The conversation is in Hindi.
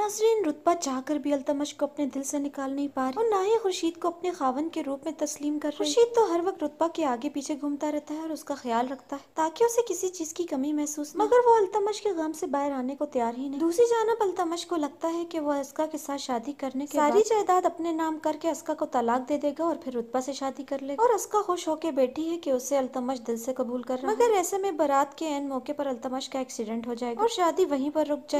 नाजरीन रुतबा चाहकर भी अल्तमश को अपने दिल से निकाल नहीं पा रही और ना ही खुर्शीद को अपने खावन के रूप में तस्लीम कर खुर्शीद तो हर वक्त रुतबा के आगे पीछे घूमता रहता है और उसका ख्याल रखता है ताकि उसे किसी चीज की कमी महसूस मगर वो अल्तमश के गम से बाहर आने को तैयार ही नहीं दूसरी जानब अल्तमश को लगता है की वो अस्का के साथ शादी करने की सारी जायदाद अपने नाम करके अस्का को तलाक दे देगा और फिर रुतबा से शादी कर लेगा और अस्का खुश होकर बैठी है की उसे अल्तमश दिल से कबूल कर रहा मगर ऐसे में बारात के एन मौके पर अल्तमश का एक्सीडेंट हो जाएगा और शादी वहीं पर रुक जाएगी